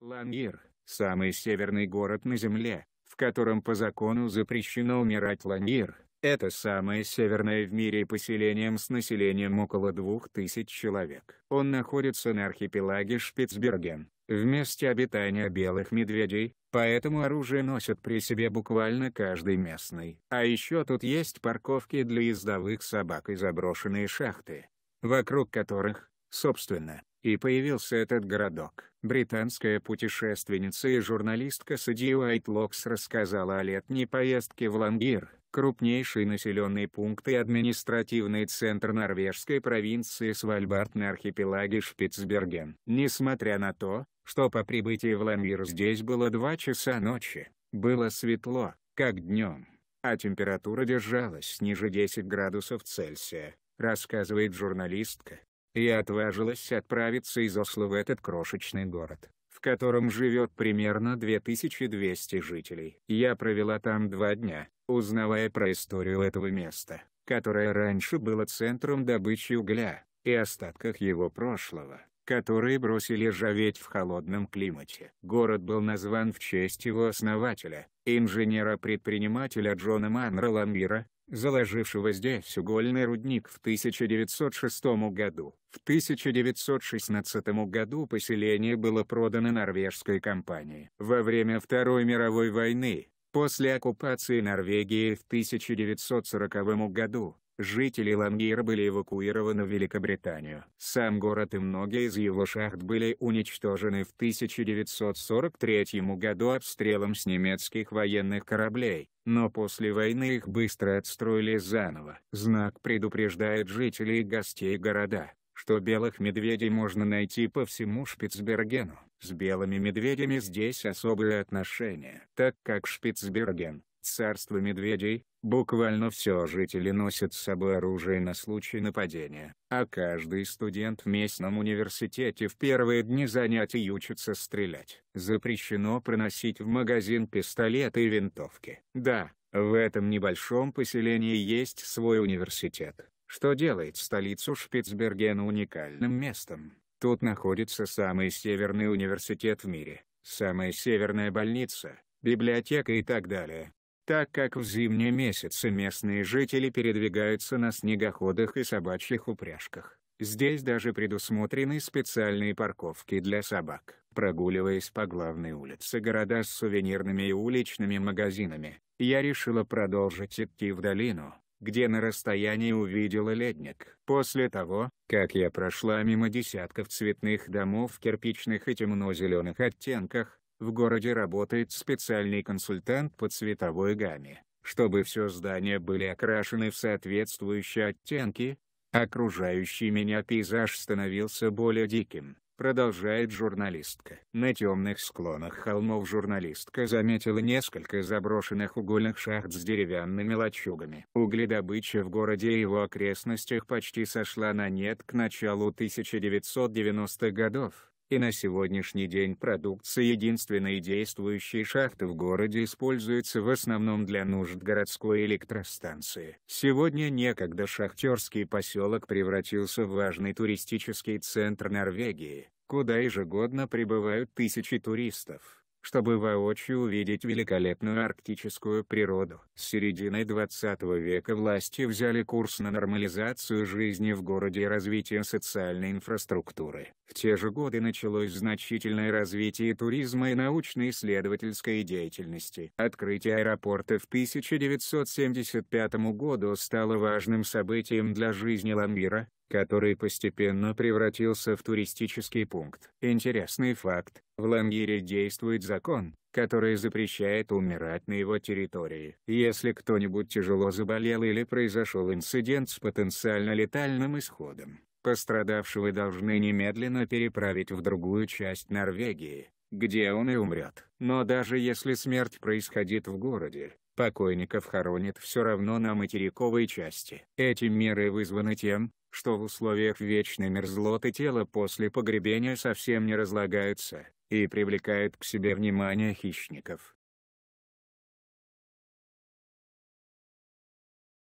Ламир – самый северный город на Земле, в котором по закону запрещено умирать Ламир, это самое северное в мире поселением с населением около 2000 человек. Он находится на архипелаге Шпицберген, в месте обитания белых медведей, поэтому оружие носит при себе буквально каждый местный. А еще тут есть парковки для ездовых собак и заброшенные шахты, вокруг которых, собственно, и появился этот городок. Британская путешественница и журналистка Сиди Уайтлокс рассказала о летней поездке в Лангир, крупнейший населенный пункт и административный центр норвежской провинции Свальбард на архипелаге Шпицберген. Несмотря на то, что по прибытии в Лангир здесь было 2 часа ночи, было светло, как днем, а температура держалась ниже 10 градусов Цельсия, рассказывает журналистка я отважилась отправиться из Осло в этот крошечный город, в котором живет примерно 2200 жителей. Я провела там два дня, узнавая про историю этого места, которое раньше было центром добычи угля, и остатках его прошлого которые бросили жаветь в холодном климате. Город был назван в честь его основателя, инженера-предпринимателя Джона Манра Лангира, заложившего здесь угольный рудник в 1906 году. В 1916 году поселение было продано норвежской компании. Во время Второй мировой войны, после оккупации Норвегии в 1940 году, Жители Лангейра были эвакуированы в Великобританию. Сам город и многие из его шахт были уничтожены в 1943 году обстрелом с немецких военных кораблей, но после войны их быстро отстроили заново. Знак предупреждает жителей и гостей города, что белых медведей можно найти по всему Шпицбергену. С белыми медведями здесь особые отношения, так как Шпицберген – царство медведей, Буквально все жители носят с собой оружие на случай нападения, а каждый студент в местном университете в первые дни занятий учится стрелять. Запрещено проносить в магазин пистолеты и винтовки. Да, в этом небольшом поселении есть свой университет, что делает столицу Шпицбергена уникальным местом. Тут находится самый северный университет в мире, самая северная больница, библиотека и так далее так как в зимние месяцы местные жители передвигаются на снегоходах и собачьих упряжках. Здесь даже предусмотрены специальные парковки для собак. Прогуливаясь по главной улице города с сувенирными и уличными магазинами, я решила продолжить идти в долину, где на расстоянии увидела ледник. После того, как я прошла мимо десятков цветных домов в кирпичных и темно-зеленых оттенках, в городе работает специальный консультант по цветовой гамме, чтобы все здания были окрашены в соответствующие оттенки. Окружающий меня пейзаж становился более диким, продолжает журналистка. На темных склонах холмов журналистка заметила несколько заброшенных угольных шахт с деревянными лачугами. Угледобыча в городе и его окрестностях почти сошла на нет к началу 1990-х годов и на сегодняшний день продукция единственной действующей шахты в городе используется в основном для нужд городской электростанции. Сегодня некогда шахтерский поселок превратился в важный туристический центр Норвегии, куда ежегодно прибывают тысячи туристов чтобы воочию увидеть великолепную арктическую природу. С середины 20 века власти взяли курс на нормализацию жизни в городе и развитие социальной инфраструктуры. В те же годы началось значительное развитие туризма и научно-исследовательской деятельности. Открытие аэропорта в 1975 году стало важным событием для жизни Ламбира, который постепенно превратился в туристический пункт. Интересный факт, в Лангире действует закон, который запрещает умирать на его территории. Если кто-нибудь тяжело заболел или произошел инцидент с потенциально летальным исходом, пострадавшего должны немедленно переправить в другую часть Норвегии, где он и умрет. Но даже если смерть происходит в городе, Покойников хоронят все равно на материковой части. Эти меры вызваны тем, что в условиях вечной мерзлоты тело после погребения совсем не разлагается, и привлекает к себе внимание хищников.